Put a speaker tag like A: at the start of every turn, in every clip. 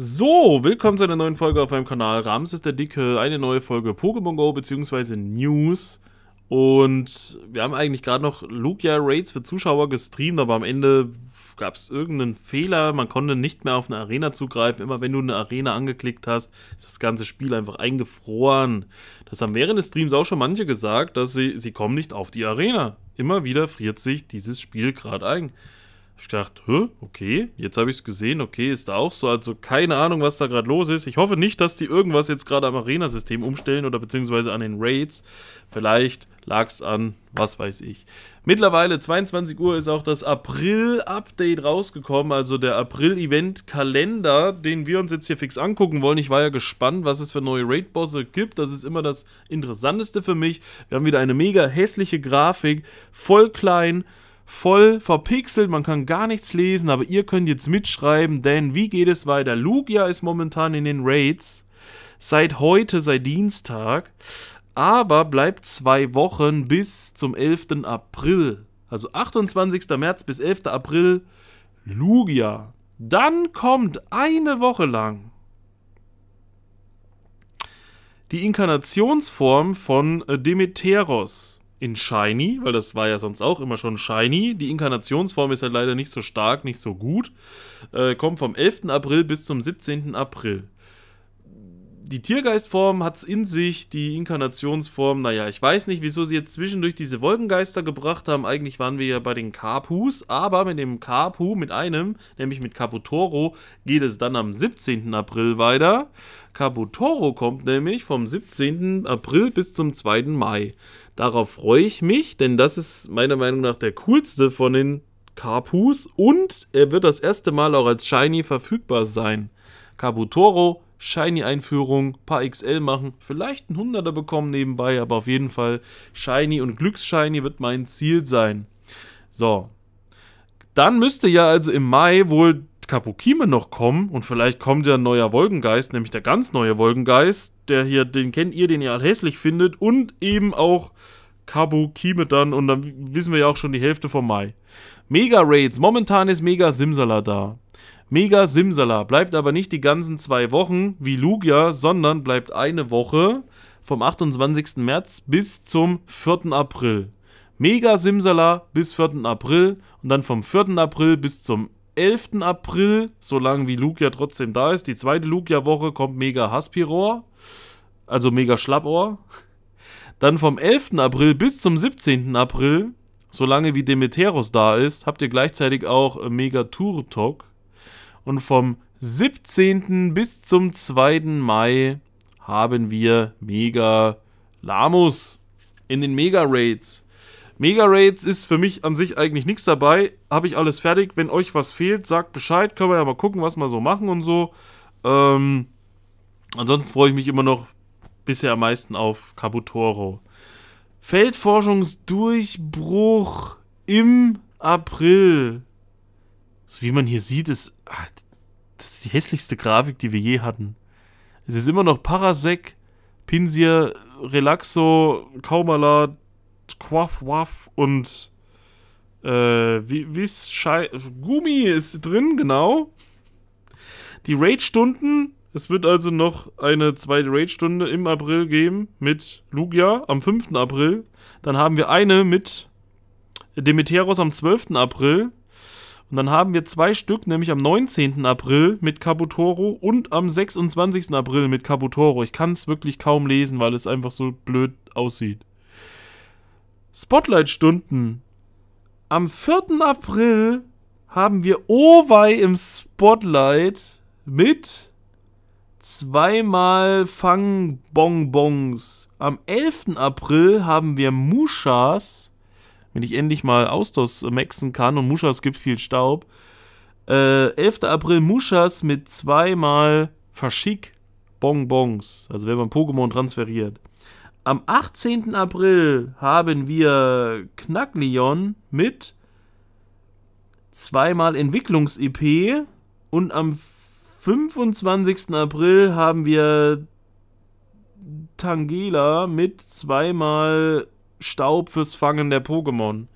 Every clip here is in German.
A: So, willkommen zu einer neuen Folge auf meinem Kanal. Rams ist der Dicke, eine neue Folge Pokémon Go bzw. News. Und wir haben eigentlich gerade noch Lugia Raids für Zuschauer gestreamt, aber am Ende gab es irgendeinen Fehler. Man konnte nicht mehr auf eine Arena zugreifen. Immer wenn du eine Arena angeklickt hast, ist das ganze Spiel einfach eingefroren. Das haben während des Streams auch schon manche gesagt, dass sie, sie kommen nicht auf die Arena. Immer wieder friert sich dieses Spiel gerade ein. Hab ich gedacht, Hö, okay, jetzt habe ich es gesehen, okay, ist da auch so. Also keine Ahnung, was da gerade los ist. Ich hoffe nicht, dass die irgendwas jetzt gerade am Arena-System umstellen oder beziehungsweise an den Raids. Vielleicht lag es an, was weiß ich. Mittlerweile, 22 Uhr, ist auch das April-Update rausgekommen, also der April-Event-Kalender, den wir uns jetzt hier fix angucken wollen. Ich war ja gespannt, was es für neue Raid-Bosse gibt. Das ist immer das Interessanteste für mich. Wir haben wieder eine mega hässliche Grafik, voll klein voll verpixelt, man kann gar nichts lesen, aber ihr könnt jetzt mitschreiben, denn wie geht es weiter? Lugia ist momentan in den Raids, seit heute, seit Dienstag, aber bleibt zwei Wochen bis zum 11. April. Also 28. März bis 11. April Lugia. Dann kommt eine Woche lang die Inkarnationsform von äh, Demeteros in Shiny, weil das war ja sonst auch immer schon Shiny. Die Inkarnationsform ist halt leider nicht so stark, nicht so gut. Äh, kommt vom 11. April bis zum 17. April die Tiergeistform hat es in sich, die Inkarnationsform, naja, ich weiß nicht, wieso sie jetzt zwischendurch diese Wolkengeister gebracht haben. Eigentlich waren wir ja bei den Carpus, aber mit dem Carpu, mit einem, nämlich mit Caputoro, geht es dann am 17. April weiter. Caputoro kommt nämlich vom 17. April bis zum 2. Mai. Darauf freue ich mich, denn das ist meiner Meinung nach der coolste von den Carpus und er wird das erste Mal auch als Shiny verfügbar sein. Kabutoro Shiny-Einführung, paar XL machen, vielleicht einen Hunderter bekommen nebenbei, aber auf jeden Fall Shiny und Glücksshiny wird mein Ziel sein. So. Dann müsste ja also im Mai wohl Kapokime noch kommen und vielleicht kommt ja ein neuer Wolkengeist, nämlich der ganz neue Wolkengeist, der hier, den kennt ihr, den ihr halt hässlich findet und eben auch Kabukime dann und dann wissen wir ja auch schon die Hälfte vom Mai. Mega Raids, momentan ist Mega Simsala da. Mega Simsala bleibt aber nicht die ganzen zwei Wochen wie Lugia, sondern bleibt eine Woche vom 28. März bis zum 4. April. Mega Simsala bis 4. April und dann vom 4. April bis zum 11. April, solange wie Lugia trotzdem da ist. Die zweite Lugia-Woche kommt Mega Haspirohr, also Mega Schlappohr. Dann vom 11. April bis zum 17. April, solange wie Demeteros da ist, habt ihr gleichzeitig auch Mega Turtok. Und vom 17. bis zum 2. Mai haben wir Mega Lamus in den Mega Raids. Mega Raids ist für mich an sich eigentlich nichts dabei. Habe ich alles fertig. Wenn euch was fehlt, sagt Bescheid. Können wir ja mal gucken, was wir so machen und so. Ähm, ansonsten freue ich mich immer noch bisher am meisten auf Cabutoro. Feldforschungsdurchbruch im April. So wie man hier sieht, ist Ah, das ist die hässlichste Grafik, die wir je hatten. Es ist immer noch Parasek, Pinsir, Relaxo, Kaumala, Quaff, Waff und äh, wie, wie ist Schei Gumi ist drin, genau. Die Raid-Stunden, es wird also noch eine zweite Raid-Stunde im April geben mit Lugia am 5. April. Dann haben wir eine mit Demeteros am 12. April und dann haben wir zwei Stück, nämlich am 19. April mit Kabutoro und am 26. April mit Kabutoro. Ich kann es wirklich kaum lesen, weil es einfach so blöd aussieht. Spotlight-Stunden. Am 4. April haben wir Owei im Spotlight mit zweimal Fangbonbons. Am 11. April haben wir Mushas wenn ich endlich mal Austos maxen kann und Muschas gibt viel Staub. Äh, 11. April Muschas mit zweimal Verschick Bonbons, also wenn man Pokémon transferiert. Am 18. April haben wir Knackleon mit zweimal Entwicklungs-EP und am 25. April haben wir Tangela mit zweimal Staub fürs Fangen der Pokémon.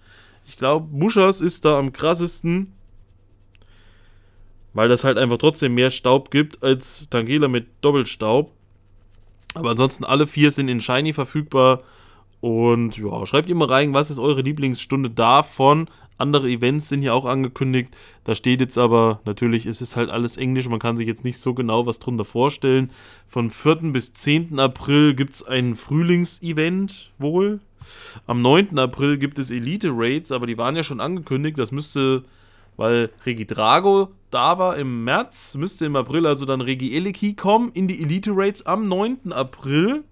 A: Ich glaube, Muschas ist da am krassesten, weil das halt einfach trotzdem mehr Staub gibt als Tangela mit Doppelstaub. Aber ansonsten alle vier sind in Shiny verfügbar. Und ja, schreibt immer rein, was ist eure Lieblingsstunde davon? Andere Events sind hier auch angekündigt. Da steht jetzt aber, natürlich ist es halt alles Englisch, man kann sich jetzt nicht so genau was drunter vorstellen. Von 4. bis 10. April gibt es ein Frühlingsevent wohl. Am 9. April gibt es Elite-Raids, aber die waren ja schon angekündigt. Das müsste, weil Regi Drago da war im März, müsste im April also dann Regi Eliki kommen in die Elite-Raids am 9. April.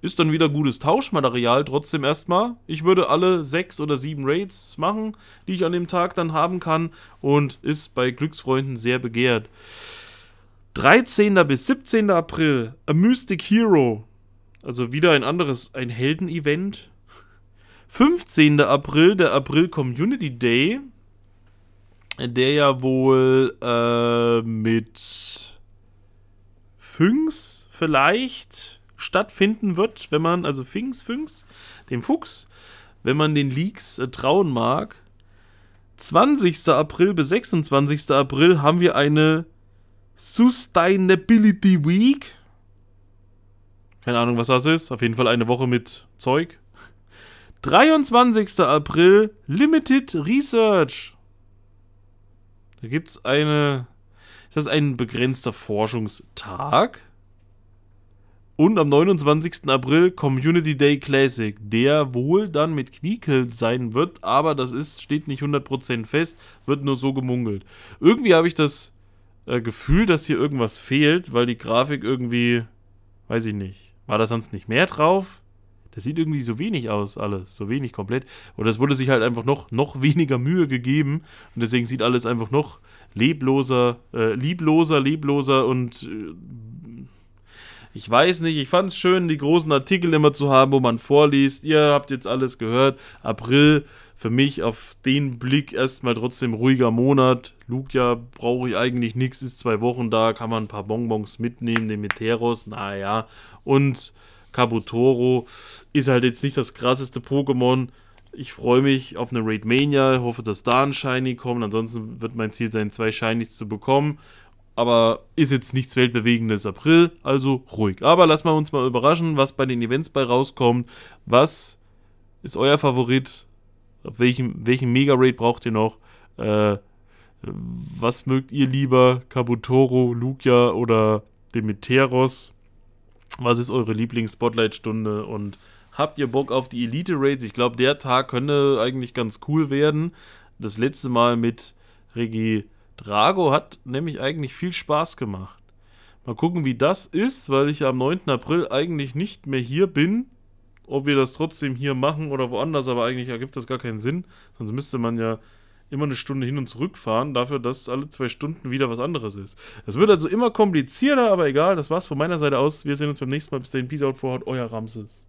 A: Ist dann wieder gutes Tauschmaterial, trotzdem erstmal. Ich würde alle sechs oder sieben Raids machen, die ich an dem Tag dann haben kann und ist bei Glücksfreunden sehr begehrt. 13. bis 17. April, A Mystic Hero. Also wieder ein anderes, ein Helden-Event. 15. April, der April Community Day, der ja wohl äh, mit Fünks vielleicht stattfinden wird, wenn man, also Finks, Fünks, dem Fuchs, wenn man den Leaks äh, trauen mag. 20. April bis 26. April haben wir eine Sustainability Week. Keine Ahnung, was das ist. Auf jeden Fall eine Woche mit Zeug. 23. April Limited Research. Da gibt es eine. Ist das ein begrenzter Forschungstag? Und am 29. April Community Day Classic, der wohl dann mit Quiekel sein wird, aber das ist, steht nicht 100% fest, wird nur so gemungelt. Irgendwie habe ich das äh, Gefühl, dass hier irgendwas fehlt, weil die Grafik irgendwie, weiß ich nicht. War da sonst nicht mehr drauf? Das sieht irgendwie so wenig aus, alles. So wenig komplett. Und es wurde sich halt einfach noch, noch weniger Mühe gegeben. Und deswegen sieht alles einfach noch lebloser, äh, liebloser, lebloser und. Äh, ich weiß nicht, ich fand es schön, die großen Artikel immer zu haben, wo man vorliest. Ihr habt jetzt alles gehört. April, für mich auf den Blick erstmal trotzdem ruhiger Monat. Lukia brauche ich eigentlich nichts, ist zwei Wochen da, kann man ein paar Bonbons mitnehmen, den Meteros, naja. Und Kabutoro ist halt jetzt nicht das krasseste Pokémon. Ich freue mich auf eine Raid Mania, hoffe, dass da ein Shiny kommt. Ansonsten wird mein Ziel sein, zwei Shinies zu bekommen. Aber ist jetzt nichts Weltbewegendes April, also ruhig. Aber lassen wir uns mal überraschen, was bei den Events bei rauskommt. Was ist euer Favorit? Auf welchen, welchen Mega-Raid braucht ihr noch? Äh, was mögt ihr lieber? Kabutoro, Lukia oder Demeteros? was ist eure Lieblings-Spotlight-Stunde und habt ihr Bock auf die Elite-Raids? Ich glaube, der Tag könnte eigentlich ganz cool werden. Das letzte Mal mit Regi Drago hat nämlich eigentlich viel Spaß gemacht. Mal gucken, wie das ist, weil ich am 9. April eigentlich nicht mehr hier bin. Ob wir das trotzdem hier machen oder woanders, aber eigentlich ergibt das gar keinen Sinn. Sonst müsste man ja immer eine Stunde hin und zurück fahren, dafür, dass alle zwei Stunden wieder was anderes ist. Es wird also immer komplizierter, aber egal, das war's von meiner Seite aus. Wir sehen uns beim nächsten Mal. Bis dahin, Peace out, vorhaut, euer Ramses.